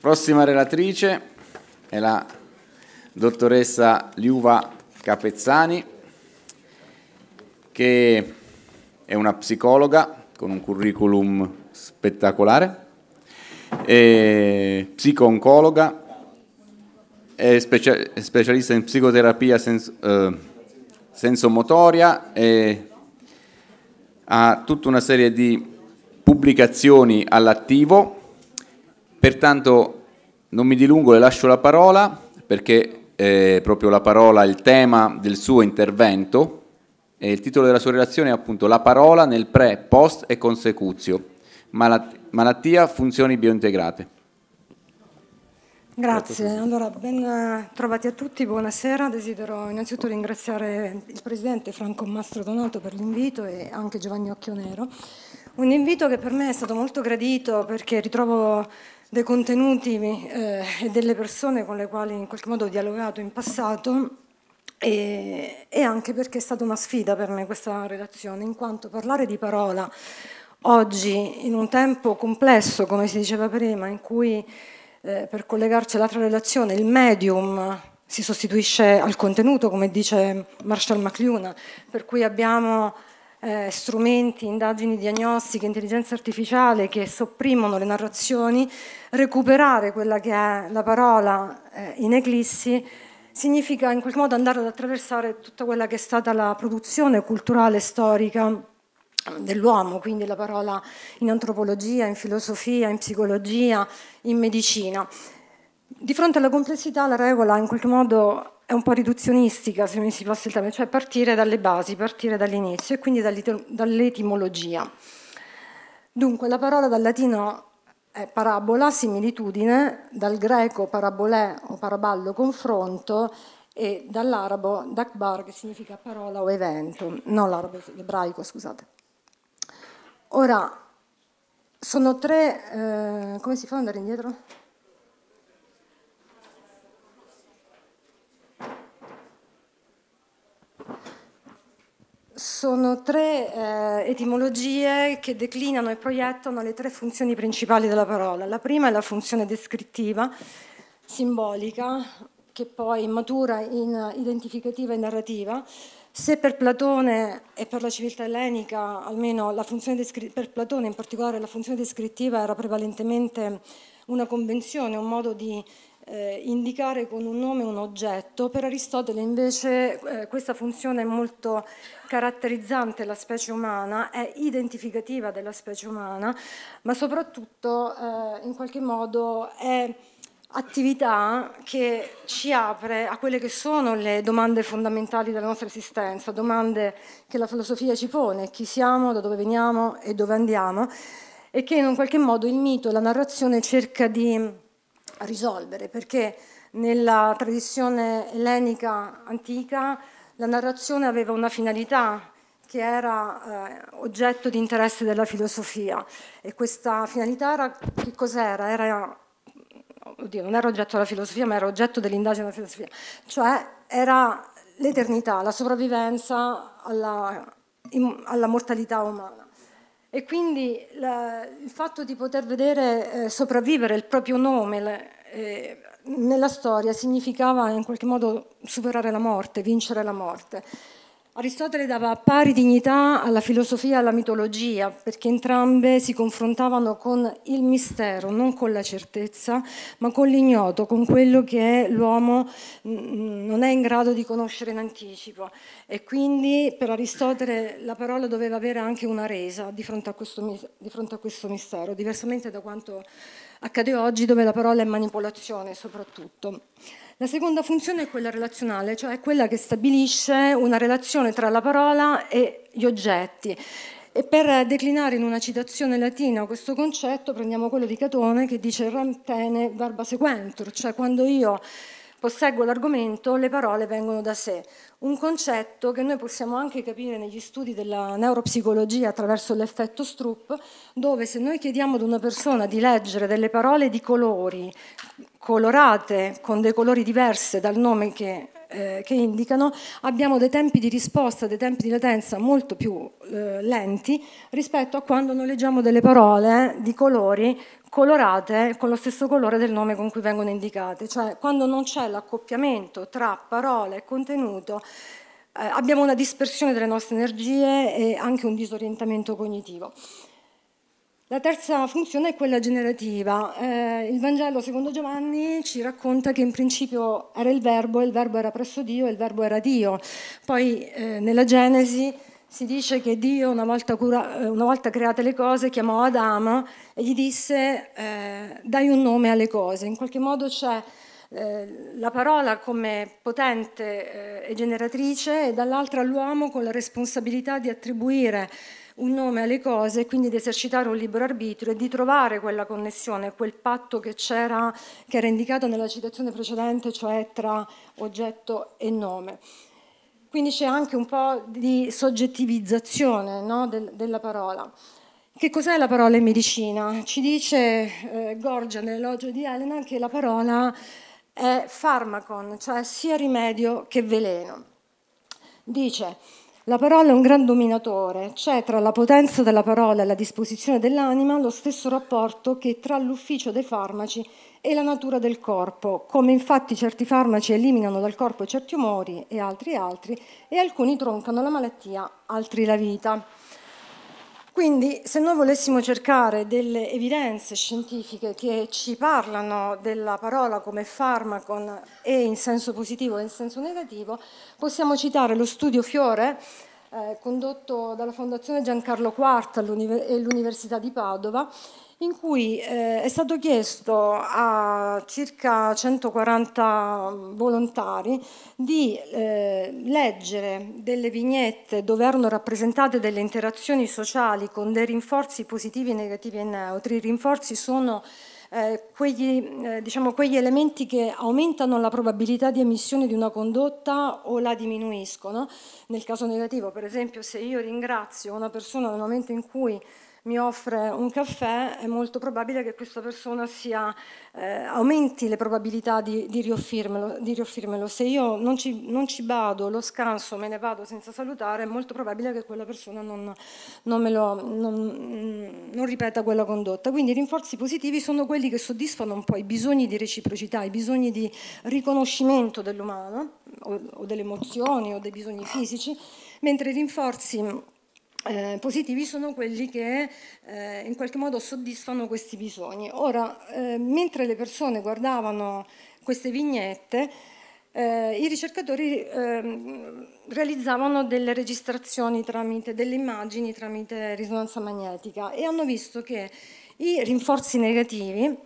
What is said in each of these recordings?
Prossima relatrice è la dottoressa Liuva Capezzani, che è una psicologa con un curriculum spettacolare, è psico-oncologa, è specialista in psicoterapia sens- eh, sensomotoria e ha tutta una serie di pubblicazioni all'attivo Pertanto non mi dilungo, le lascio la parola perché è eh, proprio la parola è il tema del suo intervento e il titolo della sua relazione è appunto La parola nel pre, post e consecuzio, malattia, funzioni biointegrate. Grazie, allora ben eh, trovati a tutti, buonasera, desidero innanzitutto ringraziare il Presidente Franco Mastro Donato per l'invito e anche Giovanni Occhionero, un invito che per me è stato molto gradito perché ritrovo dei contenuti eh, e delle persone con le quali in qualche modo ho dialogato in passato e, e anche perché è stata una sfida per me questa relazione, in quanto parlare di parola oggi in un tempo complesso, come si diceva prima, in cui eh, per collegarci all'altra relazione il medium si sostituisce al contenuto, come dice Marshall McLuhan, per cui abbiamo eh, strumenti, indagini diagnostiche, intelligenza artificiale che sopprimono le narrazioni, recuperare quella che è la parola eh, in eclissi significa in qualche modo andare ad attraversare tutta quella che è stata la produzione culturale e storica dell'uomo, quindi la parola in antropologia, in filosofia, in psicologia, in medicina. Di fronte alla complessità la regola in qualche modo è un po' riduzionistica, se mi si possa il termine, cioè partire dalle basi, partire dall'inizio e quindi dall'etimologia. Dunque, la parola dal latino è parabola, similitudine, dal greco parabolè o paraballo, confronto, e dall'arabo dakbar, che significa parola o evento, non l'arabo, l'ebraico, scusate. Ora, sono tre, eh, come si fa ad andare indietro? sono tre eh, etimologie che declinano e proiettano le tre funzioni principali della parola. La prima è la funzione descrittiva, simbolica, che poi matura in identificativa e narrativa. Se per Platone e per la civiltà ellenica, almeno descri- per Platone in particolare, la funzione descrittiva era prevalentemente una convenzione, un modo di eh, indicare con un nome un oggetto, per Aristotele invece eh, questa funzione è molto caratterizzante la specie umana, è identificativa della specie umana, ma soprattutto eh, in qualche modo è attività che ci apre a quelle che sono le domande fondamentali della nostra esistenza, domande che la filosofia ci pone, chi siamo, da dove veniamo e dove andiamo, e che in un qualche modo il mito e la narrazione cerca di risolvere, perché nella tradizione ellenica antica la narrazione aveva una finalità che era eh, oggetto di interesse della filosofia e questa finalità era che cos'era? Era, oddio, non era oggetto della filosofia, ma era oggetto dell'indagine della filosofia, cioè era l'eternità, la sopravvivenza alla, alla mortalità umana. E quindi la, il fatto di poter vedere eh, sopravvivere il proprio nome le, eh, nella storia significava in qualche modo superare la morte, vincere la morte. Aristotele dava pari dignità alla filosofia e alla mitologia, perché entrambe si confrontavano con il mistero, non con la certezza, ma con l'ignoto, con quello che l'uomo mm, mm, non è in grado di conoscere in anticipo. E quindi per Aristotele la parola doveva avere anche una resa di fronte a questo, di fronte a questo mistero, diversamente da quanto accade oggi dove la parola è manipolazione soprattutto. La seconda funzione è quella relazionale, cioè quella che stabilisce una relazione tra la parola e gli oggetti. E per declinare in una citazione latina questo concetto prendiamo quello di Catone che dice rantene verba sequentur, cioè quando io posseggo l'argomento le parole vengono da sé. Un concetto che noi possiamo anche capire negli studi della neuropsicologia attraverso l'effetto Stroop, dove se noi chiediamo ad una persona di leggere delle parole di colori colorate con dei colori diversi dal nome che, eh, che, indicano, abbiamo dei tempi di risposta, dei tempi di latenza molto più eh, lenti rispetto a quando noi leggiamo delle parole eh, di colori colorate con lo stesso colore del nome con cui vengono indicate, cioè quando non c'è l'accoppiamento tra parole e contenuto eh, abbiamo una dispersione delle nostre energie e anche un disorientamento cognitivo. La terza funzione è quella generativa. Eh, il Vangelo secondo Giovanni ci racconta che in principio era il verbo, il verbo era presso Dio e il verbo era Dio. Poi eh, nella Genesi si dice che Dio una volta, cura, eh, una volta, create le cose chiamò Adamo e gli disse eh, dai un nome alle cose. In qualche modo c'è eh, la parola come potente eh, e generatrice e dall'altra l'uomo con la responsabilità di attribuire un nome alle cose e quindi di esercitare un libero arbitrio e di trovare quella connessione, quel patto che, c'era, che era indicato nella citazione precedente, cioè tra oggetto e nome. Quindi c'è anche un po' di soggettivizzazione no, del, della parola. Che cos'è la parola in medicina? Ci dice eh, Gorgia nell'elogio di Elena che la parola è farmacon, cioè sia rimedio che veleno. Dice la parola è un gran dominatore, c'è tra la potenza della parola e la disposizione dell'anima lo stesso rapporto che tra l'ufficio dei farmaci e la natura del corpo, come infatti certi farmaci eliminano dal corpo certi umori e altri altri, e alcuni troncano la malattia, altri la vita. Quindi se noi volessimo cercare delle evidenze scientifiche che ci parlano della parola come farmaco e in senso positivo e in senso negativo, possiamo citare lo studio Fiore eh, condotto dalla Fondazione Giancarlo IV e l'Università di Padova in cui eh, è stato chiesto a circa 140 volontari di eh, leggere delle vignette dove erano rappresentate delle interazioni sociali con dei rinforzi positivi, negativi e neutri. I rinforzi sono eh, quegli, eh, diciamo, quegli, elementi che aumentano la probabilità di emissione di una condotta o la diminuiscono. Nel caso negativo, per esempio, se io ringrazio una persona nel momento in cui mi offre un caffè, è molto probabile che questa persona sia, eh, aumenti le probabilità di, di, riofirmelo, di riofirmelo. Se io non ci, non ci, vado, lo scanso, me ne vado senza salutare, è molto probabile che quella persona non, non, lo, mm, non ripeta quella condotta. Quindi i rinforzi positivi sono quelli che soddisfano un po' i bisogni di reciprocità, i bisogni di riconoscimento dell'umano o, o delle emozioni o dei bisogni fisici, mentre i rinforzi eh, positivi sono quelli che eh, in qualche modo soddisfano questi bisogni. Ora, eh, mentre le persone guardavano queste vignette, eh, i ricercatori ehm, realizzavano delle registrazioni tramite delle immagini tramite risonanza magnetica e hanno visto che i rinforzi negativi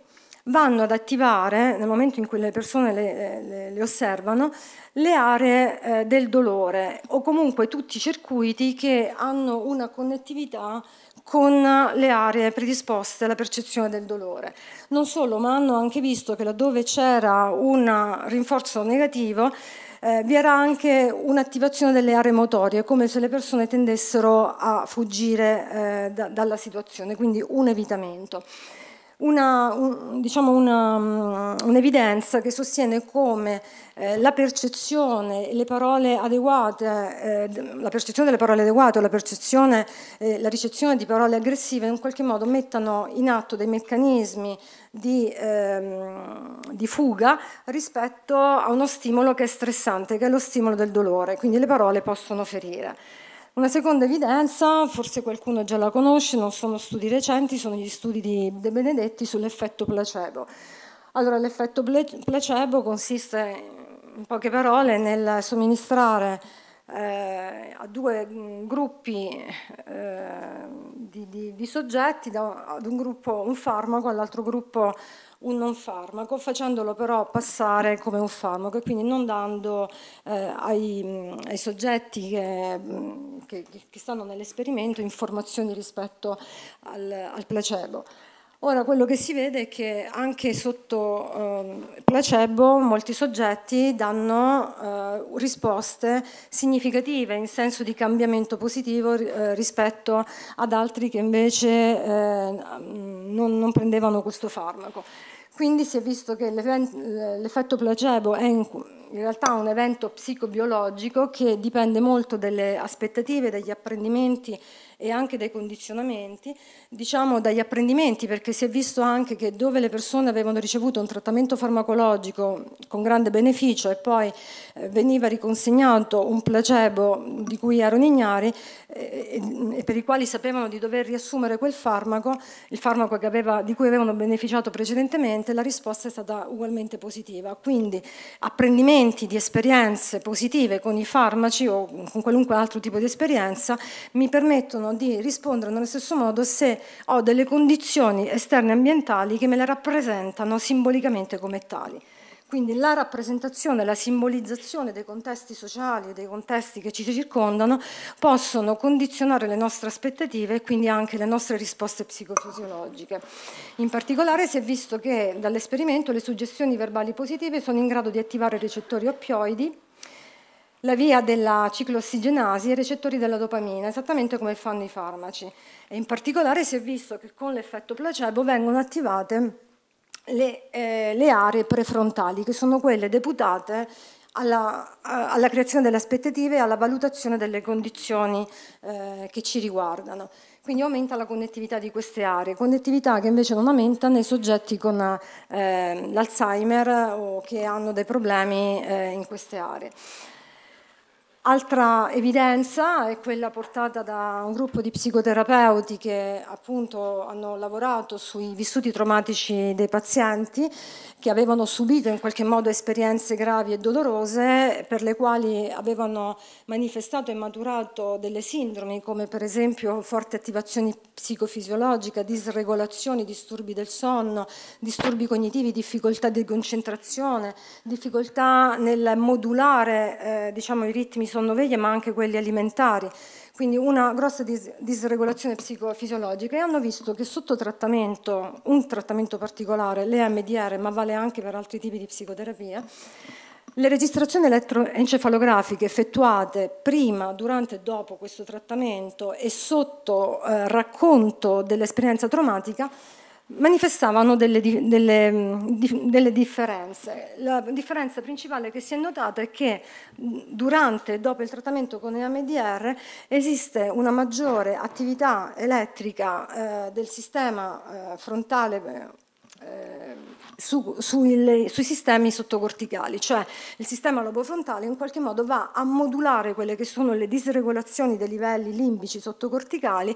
vanno ad attivare, nel momento in cui le persone le, le, le osservano, le aree eh, del dolore o comunque tutti i circuiti che hanno una connettività con le aree predisposte alla percezione del dolore. Non solo, ma hanno anche visto che laddove c'era un rinforzo negativo eh, vi era anche un'attivazione delle aree motorie, come se le persone tendessero a fuggire eh, da, dalla situazione, quindi un evitamento una, un, diciamo una, mm, un'evidenza che sostiene come eh, la percezione, le parole adeguate, eh, la percezione delle parole adeguate o la, percezione, eh, la ricezione di parole aggressive in qualche modo mettano in atto dei meccanismi di, ehm, di, fuga rispetto a uno stimolo che è stressante, che è lo stimolo del dolore, quindi le parole possono ferire. Una seconda evidenza, forse qualcuno già la conosce, non sono studi recenti, sono gli studi di De Benedetti sull'effetto placebo. Allora, l'effetto placebo consiste, in poche parole, nel somministrare eh, a due mm, gruppi eh, di, di, di, soggetti, da, ad un gruppo un farmaco, all'altro gruppo un non farmaco, facendolo però passare come un farmaco e quindi non dando eh, ai, mm, ai, soggetti mm, che, che, che stanno nell'esperimento informazioni rispetto al, al placebo. Ora quello che si vede è che anche sotto eh, placebo molti soggetti danno eh, risposte significative in senso di cambiamento positivo eh, rispetto ad altri che invece eh, non, non prendevano questo farmaco. Quindi si è visto che l'effetto placebo è in, realtà un evento psicobiologico che dipende molto dalle aspettative, dagli apprendimenti e anche dai condizionamenti, diciamo dagli apprendimenti, perché si è visto anche che dove le persone avevano ricevuto un trattamento farmacologico con grande beneficio e poi eh, veniva riconsegnato un placebo di cui erano ignari eh, e per i quali sapevano di dover riassumere quel farmaco, il farmaco aveva, di cui avevano beneficiato precedentemente, la risposta è stata ugualmente positiva. Quindi apprendimenti di esperienze positive con i farmaci o con qualunque altro tipo di esperienza mi permettono di rispondere nello stesso modo se ho delle condizioni esterne ambientali che me le rappresentano simbolicamente come tali. Quindi la rappresentazione, la simbolizzazione dei contesti sociali e dei contesti che ci circondano possono condizionare le nostre aspettative e quindi anche le nostre risposte psicofisiologiche. In particolare si è visto che dall'esperimento le suggestioni verbali positive sono in grado di attivare recettori oppioidi la via della cicloossigenasi ai recettori della dopamina, esattamente come fanno i farmaci. E in particolare si è visto che con l'effetto placebo vengono attivate le, eh, le aree prefrontali, che sono quelle deputate alla, alla, creazione delle aspettative e alla valutazione delle condizioni eh, che ci riguardano. Quindi aumenta la connettività di queste aree, connettività che invece non aumenta nei soggetti con eh, l'Alzheimer o che hanno dei problemi eh, in queste aree. Altra evidenza è quella portata da un gruppo di psicoterapeuti che appunto hanno lavorato sui vissuti traumatici dei pazienti che avevano subito in qualche modo esperienze gravi e dolorose per le quali avevano manifestato e maturato delle sindromi come per esempio forte attivazione psicofisiologica, disregolazioni, disturbi del sonno, disturbi cognitivi, difficoltà di concentrazione, difficoltà nel modulare eh, diciamo, i ritmi sociali sonnoveglie ma anche quelli alimentari, quindi una grossa dis disregolazione psicofisiologica e hanno visto che sotto trattamento, un trattamento particolare, l'EMDR ma vale anche per altri tipi di psicoterapia, le registrazioni elettroencefalografiche effettuate prima, durante e dopo questo trattamento e sotto eh, racconto dell'esperienza traumatica manifestavano delle, delle, mm, delle, differenze. La differenza principale che si è notata è che mm, durante e dopo il trattamento con EMDR esiste una maggiore attività elettrica eh, del sistema eh, frontale eh, su, sui, sui sistemi sottocorticali, cioè il sistema lobofrontale in qualche modo va a modulare quelle che sono le disregolazioni dei livelli limbici sottocorticali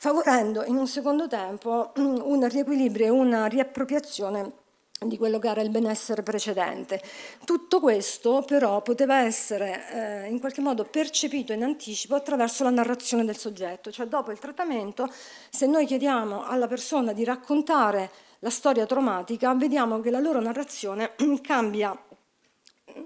favorendo in un secondo tempo mm, un riequilibrio e una riappropriazione di quello che era il benessere precedente. Tutto questo però poteva essere eh, in qualche modo percepito in anticipo attraverso la narrazione del soggetto, cioè dopo il trattamento se noi chiediamo alla persona di raccontare la storia traumatica, vediamo che la loro narrazione cambia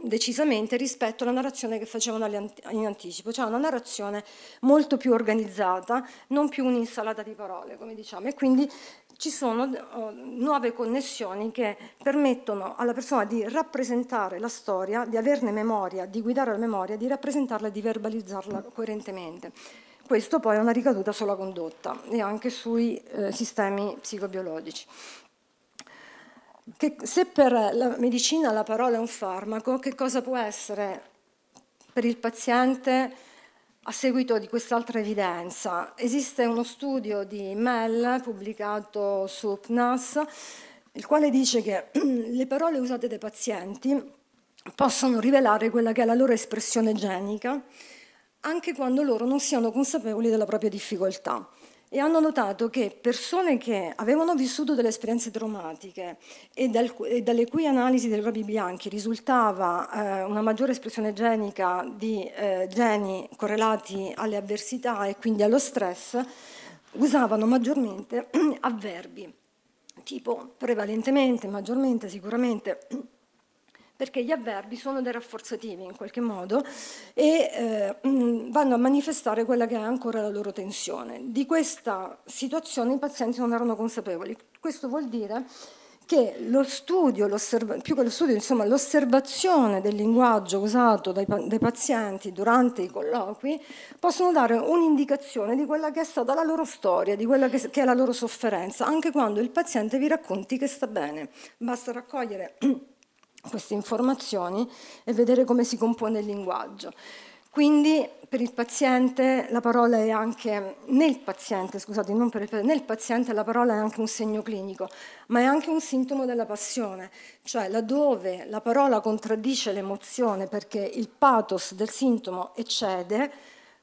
decisamente rispetto alla narrazione che facevano in anticipo, cioè una narrazione molto più organizzata, non più un'insalata di parole, come diciamo, e quindi ci sono oh, nuove connessioni che permettono alla persona di rappresentare la storia, di averne memoria, di guidare la memoria, di rappresentarla e di verbalizzarla coerentemente. Questo poi ha una ricaduta sulla condotta e anche sui eh, sistemi psicobiologici che se per la medicina la parola è un farmaco, che cosa può essere per il paziente a seguito di quest'altra evidenza? Esiste uno studio di Mell pubblicato su PNAS, il quale dice che le parole usate dai pazienti possono rivelare quella che è la loro espressione genica, anche quando loro non siano consapevoli della propria difficoltà e hanno notato che persone che avevano vissuto delle esperienze traumatiche e, dal, e dalle cui analisi dei globi bianchi risultava eh, una maggiore espressione genica di eh, geni correlati alle avversità e quindi allo stress, usavano maggiormente avverbi tipo prevalentemente, maggiormente, sicuramente perché gli avverbi sono dei rafforzativi in qualche modo e eh, mm, vanno a manifestare quella che è ancora la loro tensione. Di questa situazione i pazienti non erano consapevoli. Questo vuol dire che lo studio, più che lo studio, insomma, l'osservazione del linguaggio usato dai, dai, pazienti durante i colloqui possono dare un'indicazione di quella che è stata la loro storia, di quella che, che è la loro sofferenza, anche quando il paziente vi racconti che sta bene. Basta raccogliere queste informazioni e vedere come si compone il linguaggio. Quindi per il paziente la parola è anche, nel paziente, scusate, non per il, nel paziente la parola è anche un segno clinico, ma è anche un sintomo della passione, cioè laddove la parola contraddice l'emozione perché il pathos del sintomo eccede,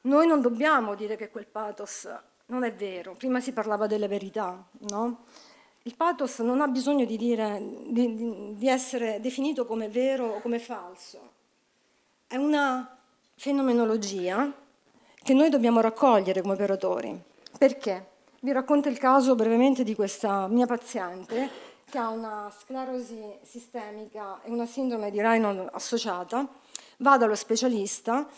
noi non dobbiamo dire che quel pathos non è vero, prima si parlava delle verità, no? Il pathos non ha bisogno di, dire, di, di essere definito come vero o come falso. È una fenomenologia che noi dobbiamo raccogliere come operatori. Perché? Vi racconto il caso brevemente di questa mia paziente che ha una sclerosi sistemica e una sindrome di Raynaud associata, va dallo specialista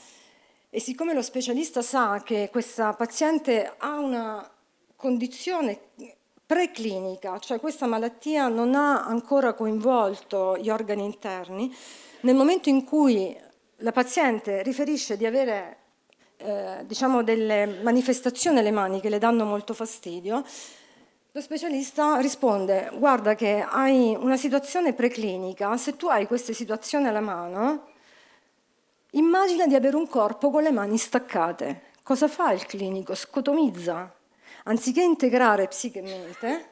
e siccome lo specialista sa che questa paziente ha una condizione preclinica, cioè questa malattia non ha ancora coinvolto gli organi interni, nel momento in cui la paziente riferisce di avere eh, diciamo delle manifestazioni alle mani che le danno molto fastidio, lo specialista risponde, guarda che hai una situazione preclinica, se tu hai queste situazioni alla mano, immagina di avere un corpo con le mani staccate. Cosa fa il clinico? Scotomizza anziché integrare psiche e mente,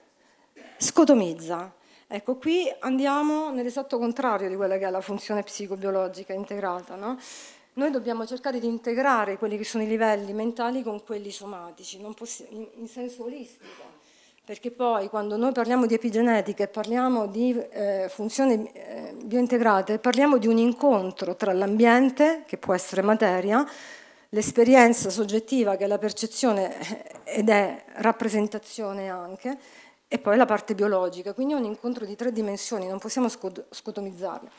scotomizza. Ecco, qui andiamo nell'esatto contrario di quella che è la funzione psicobiologica integrata. No? Noi dobbiamo cercare di integrare quelli che sono i livelli mentali con quelli somatici, in, in senso olistico perché poi quando noi parliamo di epigenetica e parliamo di eh, funzioni eh, biointegrate, parliamo di un incontro tra l'ambiente, che può essere materia, l'esperienza soggettiva che è la percezione ed è rappresentazione anche, e poi la parte biologica, quindi è un incontro di tre dimensioni, non possiamo scotomizzarle.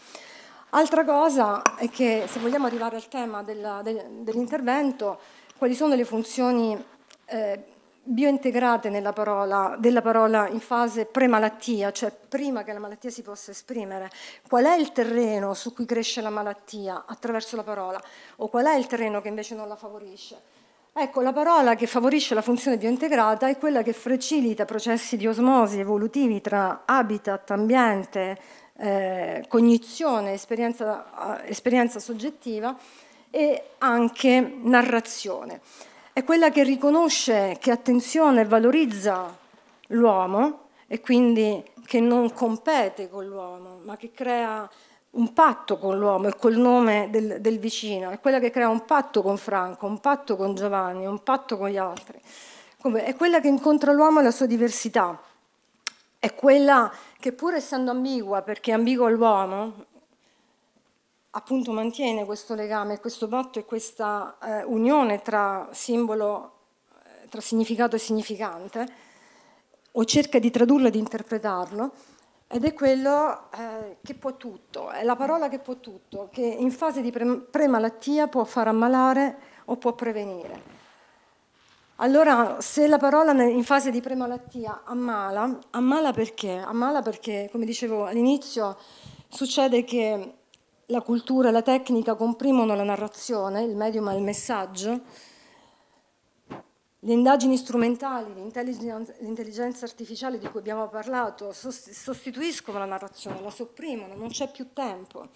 Altra cosa è che se vogliamo arrivare al tema dell'intervento, quali sono le funzioni eh, biointegrate nella parola, della parola in fase pre-malattia, cioè prima che la malattia si possa esprimere. Qual è il terreno su cui cresce la malattia attraverso la parola o qual è il terreno che invece non la favorisce? Ecco, la parola che favorisce la funzione biointegrata è quella che facilita processi di osmosi evolutivi tra habitat, ambiente, eh, cognizione, esperienza, eh, esperienza soggettiva e anche narrazione è quella che riconosce, che attenzione, valorizza l'uomo e quindi che non compete con l'uomo, ma che crea un patto con l'uomo e col nome del, del vicino, è quella che crea un patto con Franco, un patto con Giovanni, un patto con gli altri, è quella che incontra l'uomo e la sua diversità, è quella che pur essendo ambigua, perché ambiguo è l'uomo, appunto mantiene questo legame, questo patto e questa eh, unione tra simbolo, eh, tra significato e significante, o cerca di tradurlo e di interpretarlo, ed è quello eh, che può tutto, è la parola che può tutto, che in fase di pre- premalattia può far ammalare o può prevenire. Allora, se la parola in fase di premalattia ammala, ammala perché? Ammala perché, come dicevo all'inizio, succede che la cultura e la tecnica comprimono la narrazione, il medium ha il messaggio, le indagini strumentali, l'intelligenza artificiale di cui abbiamo parlato sostituiscono la narrazione, la sopprimono, non c'è più tempo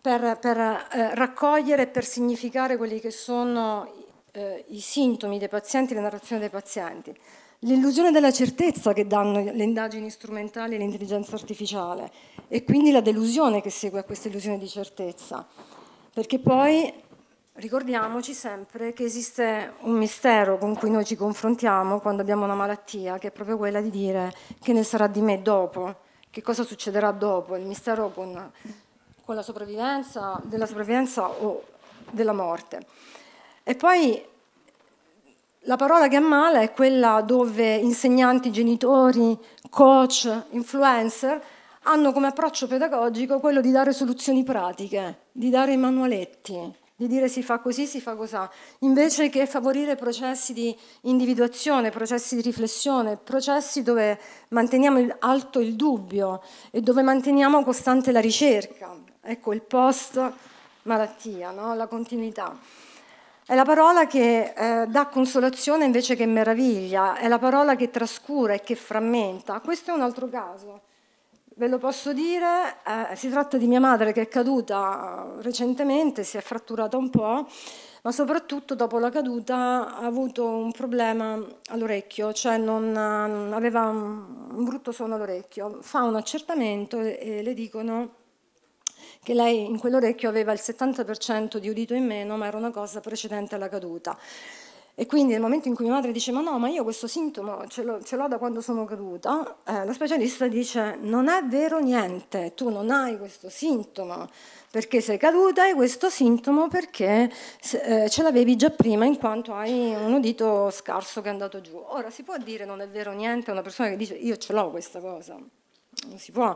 per, per eh, raccogliere e per significare quelli che sono eh, i sintomi dei pazienti, la narrazione dei pazienti l'illusione della certezza che danno le indagini strumentali e l'intelligenza artificiale e quindi la delusione che segue a questa illusione di certezza. Perché poi ricordiamoci sempre che esiste un mistero con cui noi ci confrontiamo quando abbiamo una malattia, che è proprio quella di dire che ne sarà di me dopo, che cosa succederà dopo, il mistero con, con la sopravvivenza, della sopravvivenza o della morte. E poi la parola che è è quella dove insegnanti, genitori, coach, influencer hanno come approccio pedagogico quello di dare soluzioni pratiche, di dare i manualetti, di dire si fa così, si fa così, invece che favorire processi di individuazione, processi di riflessione, processi dove manteniamo alto il dubbio e dove manteniamo costante la ricerca. Ecco il post malattia, no? la continuità. È la parola che eh, dà consolazione invece che meraviglia, è la parola che trascura e che frammenta. Questo è un altro caso. Ve lo posso dire, eh, si tratta di mia madre che è caduta eh, recentemente, si è fratturata un po', ma soprattutto dopo la caduta ha avuto un problema all'orecchio, cioè non, aveva un brutto suono all'orecchio. Fa un accertamento e le dicono che lei in quell'orecchio aveva il 70% di udito in meno, ma era una cosa precedente alla caduta. E quindi nel momento in cui mia madre dice ma no, ma io questo sintomo ce l'ho, ce l'ho da quando sono caduta, eh, la specialista dice non è vero niente, tu non hai questo sintomo perché sei caduta e questo sintomo perché eh, ce l'avevi già prima in quanto hai un udito scarso che è andato giù. Ora si può dire non è vero niente a una persona che dice io ce l'ho questa cosa, non si può.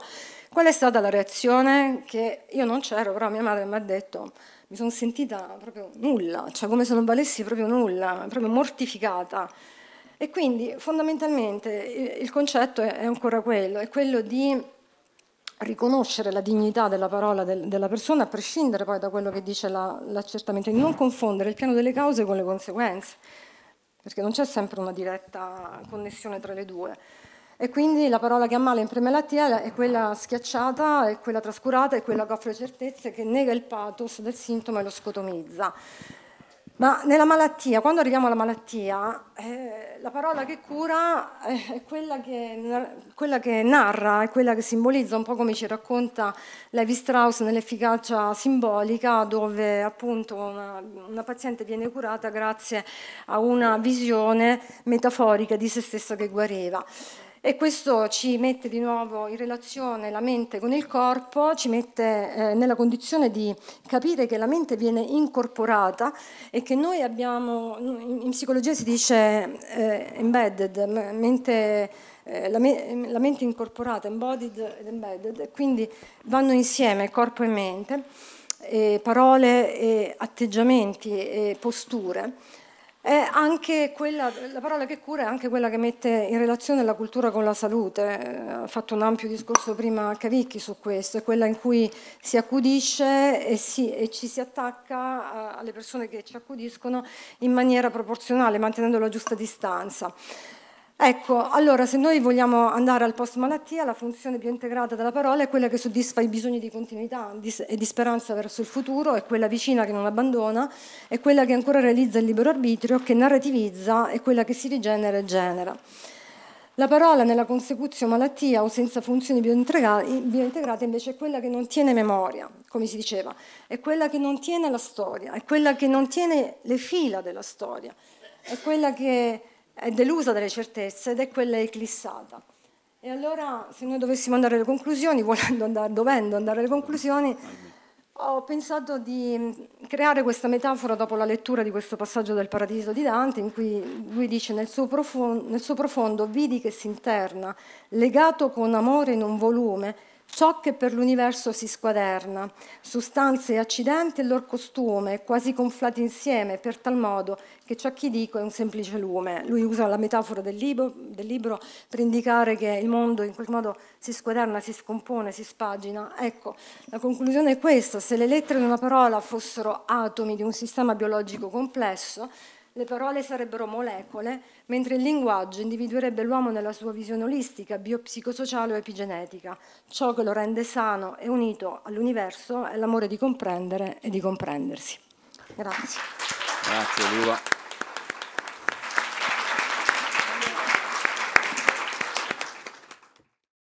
Qual è stata la reazione? Che io non c'ero, però mia madre mi ha detto, mi sono sentita proprio nulla, cioè come se non valessi proprio nulla, proprio mortificata. E quindi fondamentalmente il concetto è ancora quello, è quello di riconoscere la dignità della parola del, della persona a prescindere poi da quello che dice la, l'accertamento e non confondere il piano delle cause con le conseguenze, perché non c'è sempre una diretta connessione tra le due. E quindi la parola che ha male in premelattia è quella schiacciata, è quella trascurata, è quella che offre certezze, che nega il pathos del sintomo e lo scotomizza. Ma nella malattia, quando arriviamo alla malattia, eh, la parola che cura è quella che, quella che, narra, è quella che simbolizza, un po' come ci racconta Levi Strauss nell'efficacia simbolica, dove appunto una, una paziente viene curata grazie a una visione metaforica di se stessa che guariva. E questo ci mette di nuovo in relazione la mente con il corpo, ci mette eh, nella condizione di capire che la mente viene incorporata e che noi abbiamo, in, psicologia si dice eh, embedded, mente, eh, la, me, la, mente incorporata, embodied ed embedded, quindi vanno insieme corpo e mente, parole, e atteggiamenti e posture. Quella, la parola che cura è anche quella che mette in relazione la cultura con la salute. Ha fatto un ampio discorso prima Cavicchi su questo, è quella in cui si accudisce e, si, e ci si attacca alle persone che ci accudiscono in maniera proporzionale, mantenendo la giusta distanza. Ecco, allora se noi vogliamo andare al post malattia, la funzione più integrata della parola è quella che soddisfa i bisogni di continuità e di speranza verso il futuro, è quella vicina che non abbandona, è quella che ancora realizza il libero arbitrio, che narrativizza, è quella che si rigenera e genera. La parola nella consecuzio malattia o senza funzioni biointegrate invece è quella che non tiene memoria, come si diceva, è quella che non tiene la storia, è quella che non tiene le fila della storia, è quella che è delusa dalle certezze ed è quella eclissata. E allora, se noi dovessimo andare alle conclusioni, andare, dovendo andare alle conclusioni, ho pensato di creare questa metafora dopo la lettura di questo passaggio del Paradiso di Dante, in cui lui dice nel suo, profondo, nel suo profondo vidi che si interna, legato con amore in un volume, ciò che per l'universo si squaderna, sostanze e accidenti e loro costume, quasi conflati insieme, per tal modo che ciò che dico è un semplice lume. Lui usa la metafora del libro, del libro, per indicare che il mondo in quel modo si squaderna, si scompone, si spagina. Ecco, la conclusione è questa, se le lettere di una parola fossero atomi di un sistema biologico complesso, le parole sarebbero molecole, mentre il linguaggio individuerebbe l'uomo nella sua visione olistica, biopsicosociale o epigenetica. Ciò che lo rende sano e unito all'universo è l'amore di comprendere e di comprendersi. Grazie. Grazie Luva.